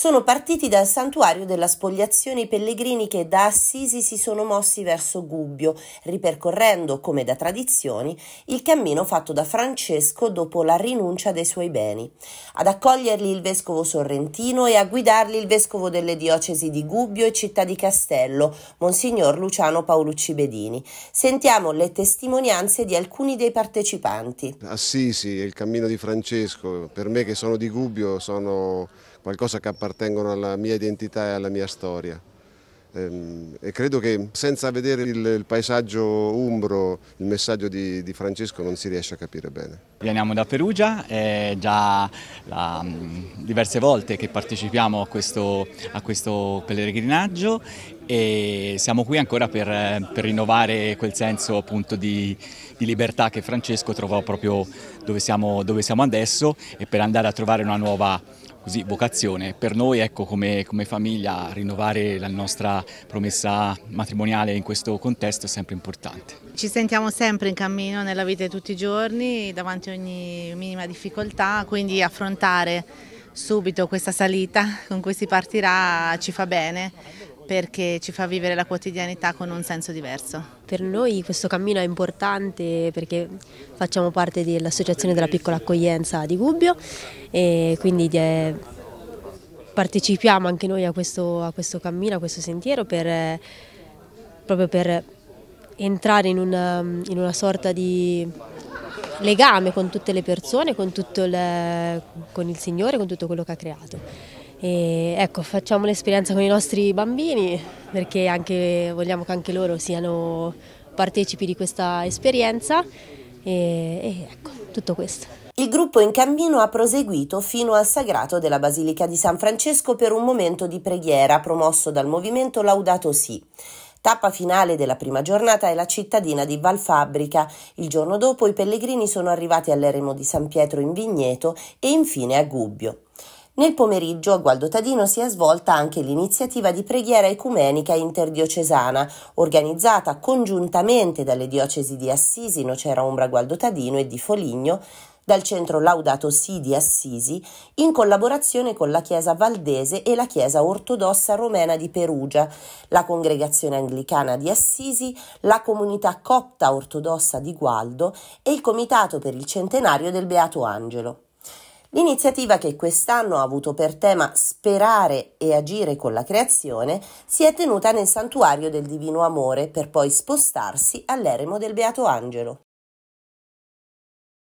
sono partiti dal santuario della spogliazione i pellegrini che da Assisi si sono mossi verso Gubbio, ripercorrendo, come da tradizioni, il cammino fatto da Francesco dopo la rinuncia dei suoi beni. Ad accoglierli il vescovo sorrentino e a guidarli il vescovo delle diocesi di Gubbio e Città di Castello, Monsignor Luciano Paolucci Bedini. Sentiamo le testimonianze di alcuni dei partecipanti. Assisi e il cammino di Francesco, per me che sono di Gubbio, sono qualcosa che appartengono alla mia identità e alla mia storia. Ehm, e credo che senza vedere il, paesaggio umbro il messaggio di, di Francesco non si riesce a capire bene. Veniamo da Perugia, è già la, mm, diverse volte che partecipiamo a questo, a questo pellegrinaggio e siamo qui ancora per, per rinnovare quel senso appunto di, di, libertà che Francesco trovò proprio dove siamo, dove siamo adesso e per andare a trovare una nuova così, vocazione. Per noi ecco, come, come, famiglia rinnovare la nostra promessa matrimoniale in questo contesto è sempre importante. Ci sentiamo sempre in cammino nella vita di tutti i giorni, davanti a ogni minima difficoltà, quindi affrontare subito questa salita con cui si partirà ci fa bene perché ci fa vivere la quotidianità con un senso diverso. Per noi questo cammino è importante perché facciamo parte dell'Associazione della Piccola Accoglienza di Gubbio e quindi partecipiamo anche noi a questo, a questo cammino, a questo sentiero per, proprio per entrare in una, in una sorta di legame con tutte le persone, con, il, con il Signore, con tutto quello che ha creato. E ecco, facciamo l'esperienza con i nostri bambini perché anche, vogliamo che anche loro siano partecipi di questa esperienza e, e ecco, tutto questo. Il gruppo in cammino ha proseguito fino al sagrato della Basilica di San Francesco per un momento di preghiera promosso dal movimento Laudato Si. Tappa finale della prima giornata è la cittadina di Valfabbrica. Il giorno dopo i pellegrini sono arrivati all'eremo di San Pietro in Vigneto e infine a Gubbio. Nel pomeriggio a Gualdo Tadino si è svolta anche l'iniziativa di preghiera ecumenica interdiocesana, organizzata congiuntamente dalle diocesi di Assisi, Nocera Umbra Tadino e di Foligno, dal centro Laudato Si di Assisi, in collaborazione con la Chiesa Valdese e la Chiesa Ortodossa Romena di Perugia, la Congregazione Anglicana di Assisi, la Comunità Copta Ortodossa di Gualdo e il Comitato per il Centenario del Beato Angelo. L'iniziativa che quest'anno ha avuto per tema Sperare e agire con la creazione si è tenuta nel santuario del Divino Amore per poi spostarsi all'eremo del Beato Angelo.